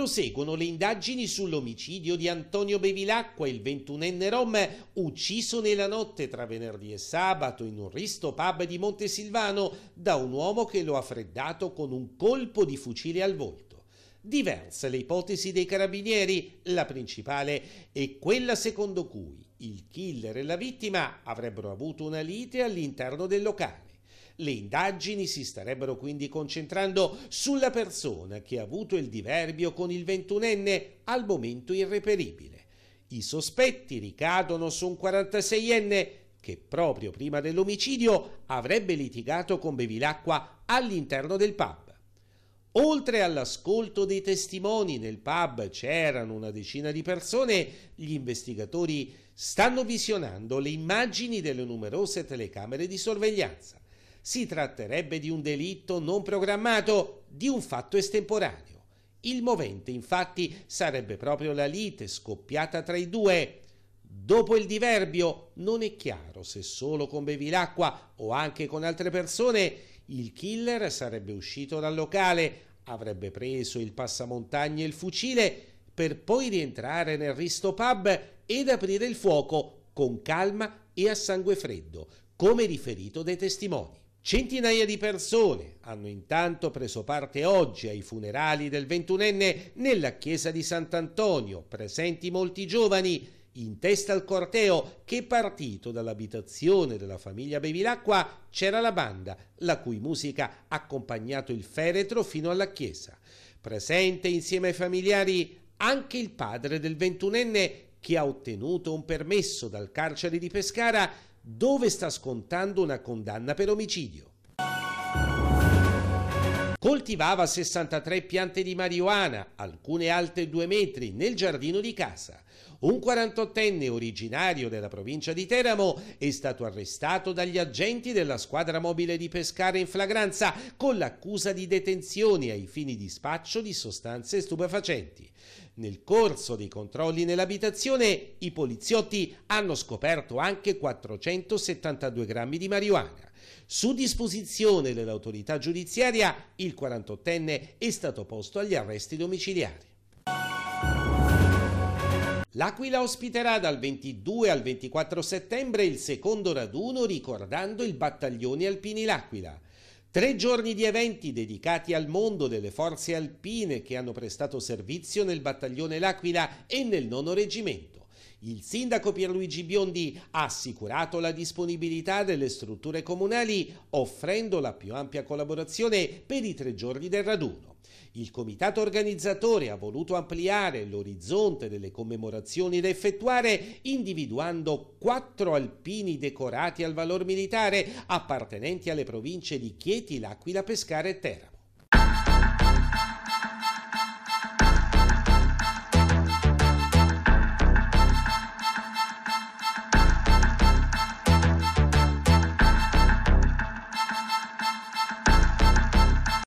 Proseguono le indagini sull'omicidio di Antonio Bevilacqua, il 21enne rom, ucciso nella notte tra venerdì e sabato in un risto pub di Montesilvano da un uomo che lo ha freddato con un colpo di fucile al volto. Diverse le ipotesi dei carabinieri, la principale è quella secondo cui il killer e la vittima avrebbero avuto una lite all'interno del locale. Le indagini si starebbero quindi concentrando sulla persona che ha avuto il diverbio con il ventunenne al momento irreperibile. I sospetti ricadono su un 46enne che proprio prima dell'omicidio avrebbe litigato con Bevilacqua all'interno del pub. Oltre all'ascolto dei testimoni nel pub c'erano una decina di persone, gli investigatori stanno visionando le immagini delle numerose telecamere di sorveglianza si tratterebbe di un delitto non programmato, di un fatto estemporaneo. Il movente, infatti, sarebbe proprio la lite scoppiata tra i due. Dopo il diverbio, non è chiaro se solo con Bevilacqua o anche con altre persone, il killer sarebbe uscito dal locale, avrebbe preso il passamontagna e il fucile per poi rientrare nel Risto Pub ed aprire il fuoco con calma e a sangue freddo, come riferito dai testimoni. Centinaia di persone hanno intanto preso parte oggi ai funerali del ventunenne nella chiesa di Sant'Antonio, presenti molti giovani, in testa al corteo che partito dall'abitazione della famiglia Bevilacqua c'era la banda, la cui musica ha accompagnato il feretro fino alla chiesa. Presente insieme ai familiari anche il padre del ventunenne che ha ottenuto un permesso dal carcere di Pescara dove sta scontando una condanna per omicidio. Coltivava 63 piante di marijuana, alcune alte 2 metri, nel giardino di casa. Un 48enne originario della provincia di Teramo è stato arrestato dagli agenti della squadra mobile di Pescara in flagranza con l'accusa di detenzione ai fini di spaccio di sostanze stupefacenti. Nel corso dei controlli nell'abitazione i poliziotti hanno scoperto anche 472 grammi di marijuana. Su disposizione dell'autorità giudiziaria il 48enne è stato posto agli arresti domiciliari. L'Aquila ospiterà dal 22 al 24 settembre il secondo raduno ricordando il battaglione Alpini L'Aquila. Tre giorni di eventi dedicati al mondo delle forze alpine che hanno prestato servizio nel battaglione L'Aquila e nel nono reggimento. Il sindaco Pierluigi Biondi ha assicurato la disponibilità delle strutture comunali offrendo la più ampia collaborazione per i tre giorni del raduno. Il comitato organizzatore ha voluto ampliare l'orizzonte delle commemorazioni da effettuare individuando quattro alpini decorati al valor militare appartenenti alle province di Chieti, L'Aquila, Pescara e Teramo.